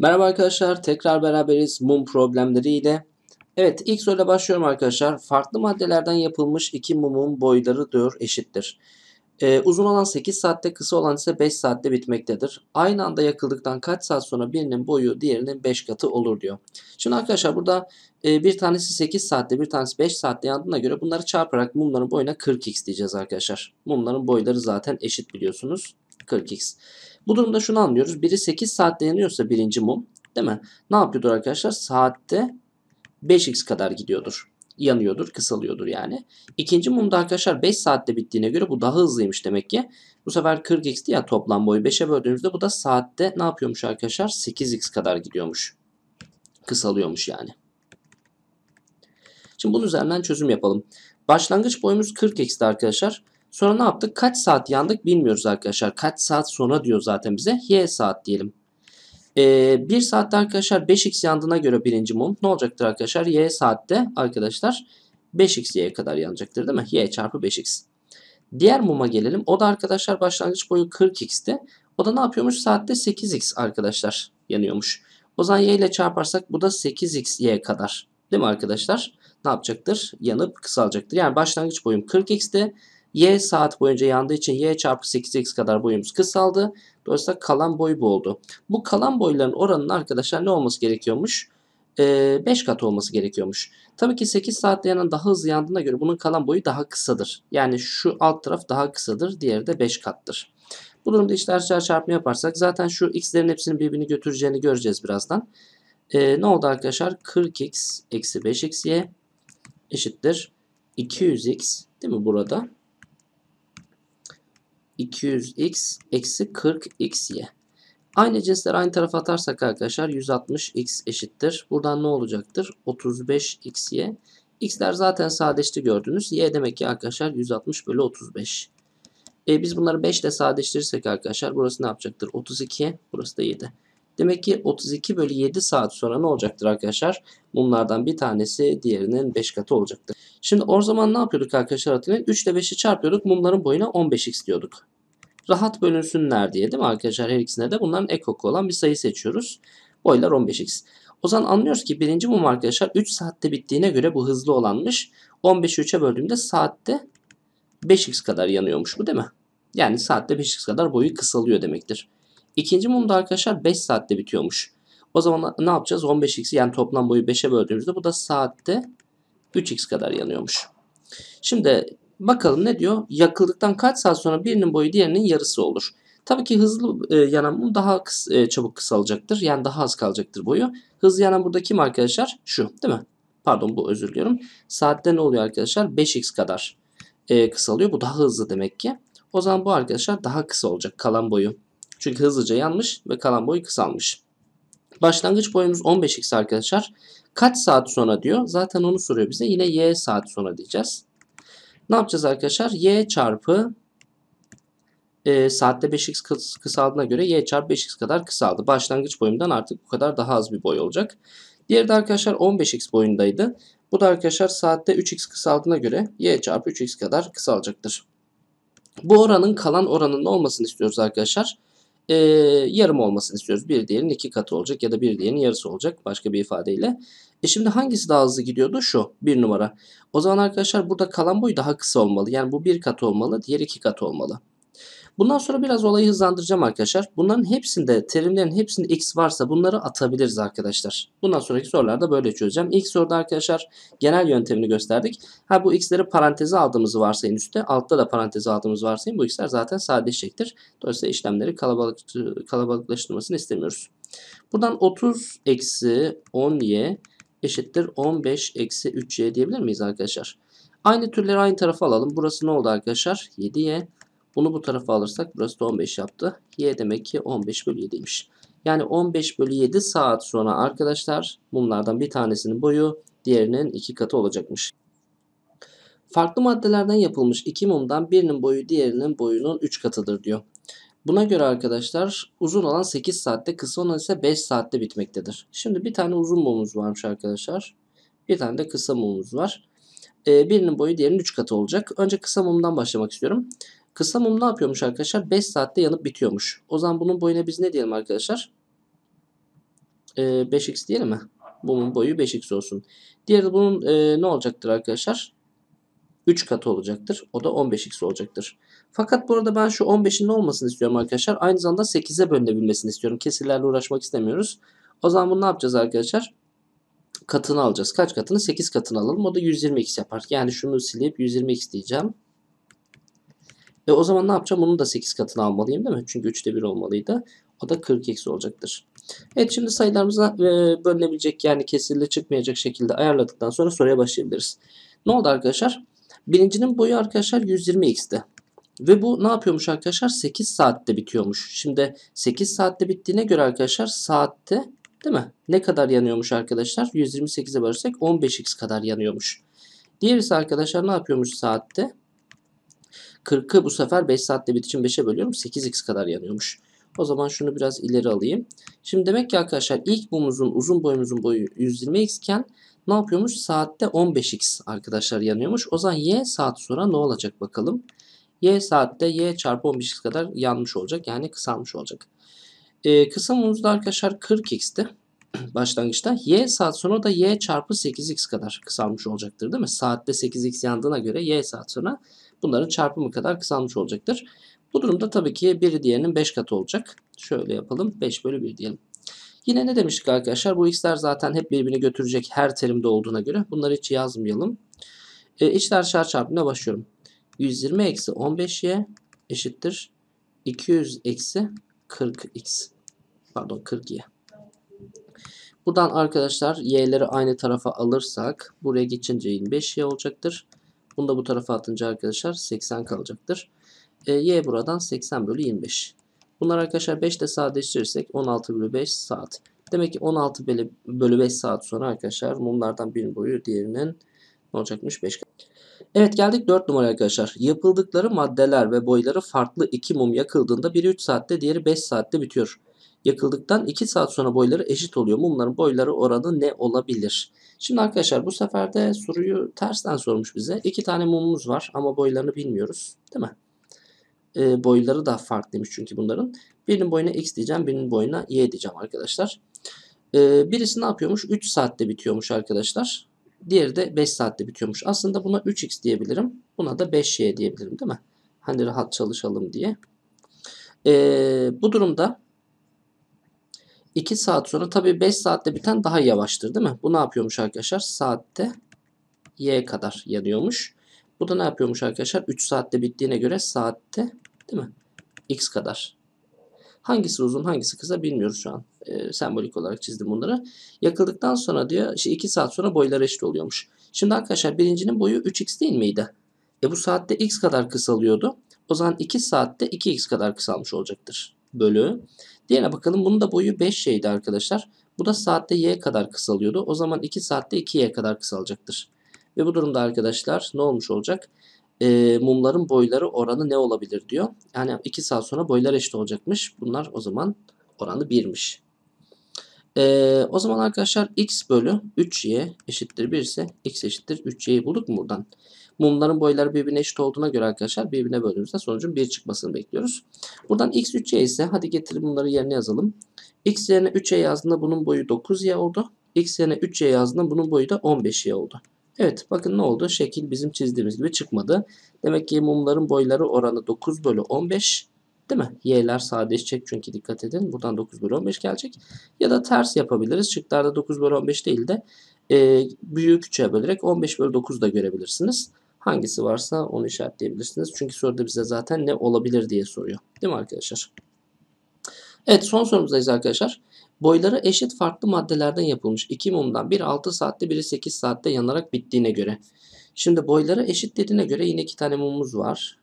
Merhaba arkadaşlar tekrar beraberiz mum problemleriyle. Evet ilk soruyla başlıyorum arkadaşlar. Farklı maddelerden yapılmış iki mumun boyları 4 eşittir. Ee, uzun olan 8 saatte kısa olan ise 5 saatte bitmektedir. Aynı anda yakıldıktan kaç saat sonra birinin boyu diğerinin 5 katı olur diyor. Şimdi arkadaşlar burada e, bir tanesi 8 saatte bir tanesi 5 saatte yandığına göre bunları çarparak mumların boyuna 40x diyeceğiz arkadaşlar. Mumların boyları zaten eşit biliyorsunuz. 40x. Bu durumda şunu anlıyoruz. Biri 8 saatte yanıyorsa birinci mum değil mi? Ne yapıyordur arkadaşlar? Saatte 5x kadar gidiyordur. Yanıyordur, kısalıyordur yani. İkinci mumda arkadaşlar 5 saatte bittiğine göre bu daha hızlıymış demek ki. Bu sefer 40x'ti ya toplam boyu 5'e böldüğümüzde bu da saatte ne yapıyormuş arkadaşlar? 8x kadar gidiyormuş. Kısalıyormuş yani. Şimdi bunun üzerinden çözüm yapalım. Başlangıç boyumuz 40x'ti arkadaşlar. Sonra ne yaptık? Kaç saat yandık bilmiyoruz arkadaşlar. Kaç saat sonra diyor zaten bize. Y saat diyelim. Ee, 1 saatte arkadaşlar 5x yandığına göre birinci mum ne olacaktır arkadaşlar? Y saatte arkadaşlar 5x y'ye kadar yanacaktır değil mi? Y çarpı 5x. Diğer muma gelelim. O da arkadaşlar başlangıç boyu 40x'ti. O da ne yapıyormuş? Saatte 8x arkadaşlar yanıyormuş. O zaman y ile çarparsak bu da 8x y kadar. Değil mi arkadaşlar? Ne yapacaktır? Yanıp kısalacaktır. Yani başlangıç boyum 40x'ti. Y saat boyunca yandığı için Y çarpı 8X kadar boyumuz kısaldı. Dolayısıyla kalan boy bu oldu. Bu kalan boyların oranının arkadaşlar ne olması gerekiyormuş? 5 ee, kat olması gerekiyormuş. Tabii ki 8 saatte yanan daha hızlı yandığına göre bunun kalan boyu daha kısadır. Yani şu alt taraf daha kısadır. Diğeri de 5 kattır. Bu durumda içler aşağı çarpma yaparsak zaten şu x'lerin hepsinin birbirini götüreceğini göreceğiz birazdan. Ee, ne oldu arkadaşlar? 40x eksi 5xy eşittir 200x değil mi burada? 200x eksi 40xy. Aynı cinsler aynı tarafa atarsak arkadaşlar 160x eşittir. Buradan ne olacaktır? 35xy. X'ler zaten sadeşti gördünüz. Y demek ki arkadaşlar 160 bölü 35. E biz bunları 5 ile sadeleştirirsek arkadaşlar burası ne yapacaktır? 32, burası da 7. Demek ki 32 bölü 7 saat sonra ne olacaktır arkadaşlar? Bunlardan bir tanesi diğerinin 5 katı olacaktır. Şimdi o zaman ne yapıyorduk arkadaşlar hatırlayın? 3 ile 5'i çarpıyorduk. Mumların boyuna 15x diyorduk rahat bölünsünler diye değil mi arkadaşlar? Her ikisine de bunların ekoku olan bir sayı seçiyoruz. Boylar 15x. O zaman anlıyoruz ki birinci mum arkadaşlar 3 saatte bittiğine göre bu hızlı olanmış. 15'i 3'e böldüğümde saatte 5x kadar yanıyormuş bu değil mi? Yani saatte 5x kadar boyu kısalıyor demektir. İkinci mum da arkadaşlar 5 saatte bitiyormuş. O zaman ne yapacağız? 15x'i yani toplam boyu 5'e böldüğümüzde bu da saatte 3x kadar yanıyormuş. Şimdi Bakalım ne diyor? Yakıldıktan kaç saat sonra birinin boyu diğerinin yarısı olur. Tabii ki hızlı e, yanan mum daha kıs, e, çabuk kısalacaktır. Yani daha az kalacaktır boyu. Hızlı yanan burada kim arkadaşlar? Şu değil mi? Pardon bu özür diliyorum. Saatte ne oluyor arkadaşlar? 5x kadar e, kısalıyor. Bu daha hızlı demek ki. O zaman bu arkadaşlar daha kısa olacak kalan boyu. Çünkü hızlıca yanmış ve kalan boyu kısalmış. Başlangıç boyumuz 15x arkadaşlar. Kaç saat sonra diyor? Zaten onu soruyor bize. Yine y saat sonra diyeceğiz. Ne yapacağız arkadaşlar? Y çarpı e, saatte 5x kısaldığına göre y çarpı 5x kadar kısaldı. Başlangıç boyundan artık bu kadar daha az bir boy olacak. Diğeri de arkadaşlar 15x boyundaydı. Bu da arkadaşlar saatte 3x kısaldığına göre y çarpı 3x kadar kısalacaktır. Bu oranın kalan oranının olmasını istiyoruz arkadaşlar. Ee, yarım olmasını istiyoruz. Bir diğerinin iki katı olacak ya da bir diğerinin yarısı olacak başka bir ifadeyle. E şimdi hangisi daha hızlı gidiyordu? Şu bir numara. O zaman arkadaşlar burada kalan boy daha kısa olmalı. Yani bu bir kat olmalı. Diğer iki kat olmalı. Bundan sonra biraz olayı hızlandıracağım arkadaşlar. Bunların hepsinde terimlerin hepsinde x varsa bunları atabiliriz arkadaşlar. Bundan sonraki sorularda böyle çözeceğim. İlk soruda arkadaşlar genel yöntemini gösterdik. Ha bu x'leri paranteze aldığımızı varsayın üstte. Altta da paranteze aldığımızı varsayın. Bu x'ler zaten sadeleşecektir. Dolayısıyla işlemleri kalabalık, kalabalıklaştırmasını istemiyoruz. Buradan 30 eksi 10y eşittir 15 eksi 3y diyebilir miyiz arkadaşlar? Aynı türleri aynı tarafa alalım. Burası ne oldu arkadaşlar? 7y. Bunu bu tarafa alırsak burası da 15 yaptı. Y demek ki 15 bölü 7'ymiş. Yani 15 bölü 7 saat sonra arkadaşlar bunlardan bir tanesinin boyu diğerinin iki katı olacakmış. Farklı maddelerden yapılmış iki mumdan birinin boyu diğerinin boyunun 3 katıdır diyor. Buna göre arkadaşlar uzun olan 8 saatte kısa olan ise 5 saatte bitmektedir. Şimdi bir tane uzun mumumuz varmış arkadaşlar. Bir tane de kısa mumumuz var. Ee, birinin boyu diğerinin 3 katı olacak. Önce kısa mumdan başlamak istiyorum. Kısa mum ne yapıyormuş arkadaşlar? 5 saatte yanıp bitiyormuş. O zaman bunun boyuna biz ne diyelim arkadaşlar? Ee, 5x diyelim mi? Mumun boyu 5x olsun. Diğeri bunun e, ne olacaktır arkadaşlar? 3 katı olacaktır. O da 15x olacaktır. Fakat burada ben şu 15'in olmasını istiyorum arkadaşlar. Aynı zamanda 8'e bölünebilmesini istiyorum. Kesirlerle uğraşmak istemiyoruz. O zaman bunu ne yapacağız arkadaşlar? Katını alacağız. Kaç katını? 8 katını alalım. O da 120x yapar. Yani şunu silip 120x diyeceğim. E o zaman ne yapacağım? Bunun da 8 katını almalıyım değil mi? Çünkü 3'te 1 olmalıydı. O da 40x olacaktır. Evet şimdi sayılarımızı e, bölünebilecek yani kesirle çıkmayacak şekilde ayarladıktan sonra soruya başlayabiliriz. Ne oldu arkadaşlar? Birincinin boyu arkadaşlar 120x'ti. Ve bu ne yapıyormuş arkadaşlar? 8 saatte bitiyormuş. Şimdi 8 saatte bittiğine göre arkadaşlar saatte değil mi? Ne kadar yanıyormuş arkadaşlar? 128'e bölsek 15x kadar yanıyormuş. Diğer ise arkadaşlar ne yapıyormuş saatte? 40'ı bu sefer 5 saatte bit için 5'e bölüyorum. 8x kadar yanıyormuş. O zaman şunu biraz ileri alayım. Şimdi demek ki arkadaşlar ilk mumuzun uzun boyumuzun boyu 120x iken ne yapıyormuş? Saatte 15x arkadaşlar yanıyormuş. O zaman y saat sonra ne olacak bakalım y saatte y çarpı 15 kadar yanmış olacak. Yani kısalmış olacak. E, ee, kısamımız da arkadaşlar 40x'ti başlangıçta. Y saat sonra da y çarpı 8x kadar kısalmış olacaktır değil mi? Saatte 8x yandığına göre y saat sonra bunların çarpımı kadar kısalmış olacaktır. Bu durumda tabii ki biri diğerinin 5 katı olacak. Şöyle yapalım 5 bölü 1 diyelim. Yine ne demiştik arkadaşlar? Bu x'ler zaten hep birbirini götürecek her terimde olduğuna göre bunları hiç yazmayalım. E, içler çarpımına başlıyorum. 120 eksi 15y eşittir 200 eksi 40x. Pardon 40y. Buradan arkadaşlar y'leri aynı tarafa alırsak buraya geçince 25y olacaktır. Bunu da bu tarafa atınca arkadaşlar 80 kalacaktır. E, y buradan 80 bölü 25. Bunlar arkadaşlar 5 ile sadeleştirirsek 16 bölü 5 saat. Demek ki 16 bölü 5 saat sonra arkadaşlar mumlardan birinin boyu diğerinin ne olacakmış? 5 kat. Evet geldik 4 numara arkadaşlar. Yapıldıkları maddeler ve boyları farklı iki mum yakıldığında biri 3 saatte diğeri 5 saatte bitiyor. Yakıldıktan 2 saat sonra boyları eşit oluyor. Mumların boyları oranı ne olabilir? Şimdi arkadaşlar bu sefer de soruyu tersten sormuş bize. 2 tane mumumuz var ama boylarını bilmiyoruz değil mi? E, boyları da farklıymış çünkü bunların. Birinin boyuna x diyeceğim birinin boyuna y diyeceğim arkadaşlar. E, birisi ne yapıyormuş? 3 saatte bitiyormuş arkadaşlar. Diğeri de 5 saatte bitiyormuş. Aslında buna 3x diyebilirim. Buna da 5y diyebilirim değil mi? Hani rahat çalışalım diye. Ee, bu durumda 2 saat sonra tabii 5 saatte biten daha yavaştır değil mi? Bu ne yapıyormuş arkadaşlar? Saatte y kadar yanıyormuş. Bu da ne yapıyormuş arkadaşlar? 3 saatte bittiğine göre saatte değil mi? x kadar Hangisi uzun hangisi kısa bilmiyoruz şu an. E, sembolik olarak çizdim bunları. Yakıldıktan sonra diyor şey, işte 2 saat sonra boyları eşit oluyormuş. Şimdi arkadaşlar birincinin boyu 3x değil miydi? E bu saatte x kadar kısalıyordu. O zaman 2 saatte 2x kadar kısalmış olacaktır bölü. Diğerine bakalım bunun da boyu 5 şeydi arkadaşlar. Bu da saatte y kadar kısalıyordu. O zaman 2 saatte 2y kadar kısalacaktır. Ve bu durumda arkadaşlar ne olmuş olacak? e, mumların boyları oranı ne olabilir diyor. Yani 2 saat sonra boylar eşit olacakmış. Bunlar o zaman oranı 1'miş. E, o zaman arkadaşlar x bölü 3y eşittir 1 ise x eşittir 3y'yi bulduk mu buradan? Mumların boyları birbirine eşit olduğuna göre arkadaşlar birbirine böldüğümüzde sonucun 1 çıkmasını bekliyoruz. Buradan x 3y ise hadi getirin bunları yerine yazalım. x yerine 3y yazdığında bunun boyu 9y oldu. x yerine 3y yazdığında bunun boyu da 15y oldu. Evet bakın ne oldu? Şekil bizim çizdiğimiz gibi çıkmadı. Demek ki mumların boyları oranı 9 bölü 15 değil mi? Y'ler sadeleşecek çünkü dikkat edin. Buradan 9 bölü 15 gelecek. Ya da ters yapabiliriz. Şıklarda 9 bölü 15 değil de e, büyüğü küçüğe bölerek 15 bölü 9 da görebilirsiniz. Hangisi varsa onu işaretleyebilirsiniz. Çünkü soruda bize zaten ne olabilir diye soruyor. Değil mi arkadaşlar? Evet son sorumuzdayız arkadaşlar. Boyları eşit farklı maddelerden yapılmış iki mumdan bir 6 saatte biri 8 saatte yanarak bittiğine göre. Şimdi boyları eşit dediğine göre yine iki tane mumumuz var.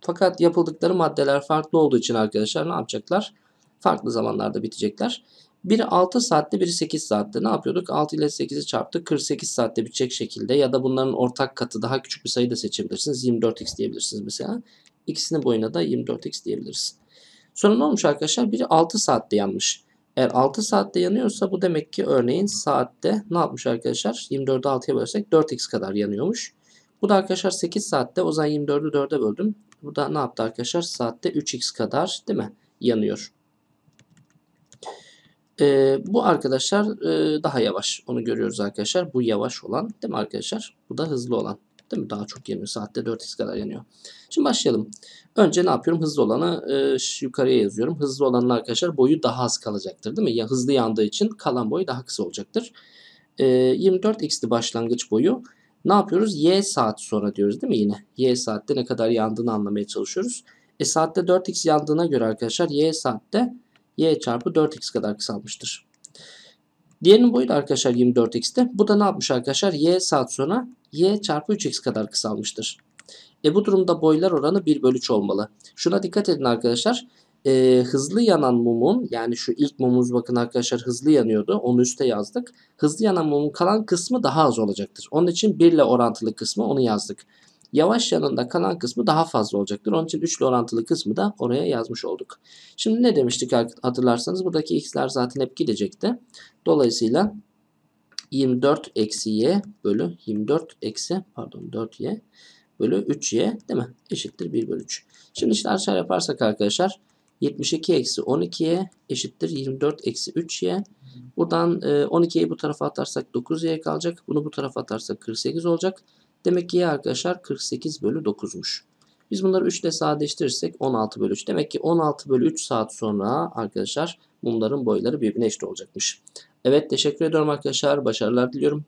Fakat yapıldıkları maddeler farklı olduğu için arkadaşlar ne yapacaklar? Farklı zamanlarda bitecekler. Biri 6 saatte biri 8 saatte ne yapıyorduk? 6 ile 8'i çarptık 48 saatte bitecek şekilde ya da bunların ortak katı daha küçük bir sayı da seçebilirsiniz. 24x diyebilirsiniz mesela. İkisinin boyuna da 24x diyebiliriz. Sonra ne olmuş arkadaşlar? Biri 6 saatte yanmış. Eğer 6 saatte yanıyorsa bu demek ki örneğin saatte ne yapmış arkadaşlar? 24'ü 6'ya bölsek 4x kadar yanıyormuş. Bu da arkadaşlar 8 saatte o zaman 24'ü 4'e böldüm. Bu da ne yaptı arkadaşlar? Saatte 3x kadar değil mi? Yanıyor. Ee, bu arkadaşlar e, daha yavaş. Onu görüyoruz arkadaşlar. Bu yavaş olan değil mi arkadaşlar? Bu da hızlı olan. Değil mi? Daha çok yanıyor. Saatte 4x kadar yanıyor. Şimdi başlayalım. Önce ne yapıyorum? Hızlı olanı e, yukarıya yazıyorum. Hızlı olanın arkadaşlar boyu daha az kalacaktır değil mi? Ya hızlı yandığı için kalan boyu daha kısa olacaktır. E, 24x'li başlangıç boyu ne yapıyoruz? Y saat sonra diyoruz değil mi yine? Y saatte ne kadar yandığını anlamaya çalışıyoruz. E saatte 4x yandığına göre arkadaşlar y saatte y çarpı 4x kadar kısalmıştır. Diğerinin boyu da arkadaşlar 24x'te. Bu da ne yapmış arkadaşlar? Y saat sonra y çarpı 3x kadar kısalmıştır. E bu durumda boylar oranı 1 bölü 3 olmalı. Şuna dikkat edin arkadaşlar. E, hızlı yanan mumun yani şu ilk mumumuz bakın arkadaşlar hızlı yanıyordu. Onu üste yazdık. Hızlı yanan mumun kalan kısmı daha az olacaktır. Onun için 1 ile orantılı kısmı onu yazdık. Yavaş yanında kalan kısmı daha fazla olacaktır. Onun için 3 ile orantılı kısmı da oraya yazmış olduk. Şimdi ne demiştik hatırlarsanız buradaki x'ler zaten hep gidecekti. Dolayısıyla 24 eksi y bölü 24 eksi pardon 4y bölü 3y değil mi? Eşittir 1 bölü 3. Şimdi işte aşağı yaparsak arkadaşlar 72 eksi 12y eşittir 24 eksi 3y. Buradan 12'yi e, bu tarafa atarsak 9y kalacak. Bunu bu tarafa atarsak 48 olacak. Demek ki y arkadaşlar 48 bölü 9'muş. Biz bunları 3 ile sadeleştirirsek 16 bölü 3. Demek ki 16 bölü 3 saat sonra arkadaşlar bunların boyları birbirine eşit olacakmış. Evet teşekkür ediyorum arkadaşlar. Başarılar diliyorum.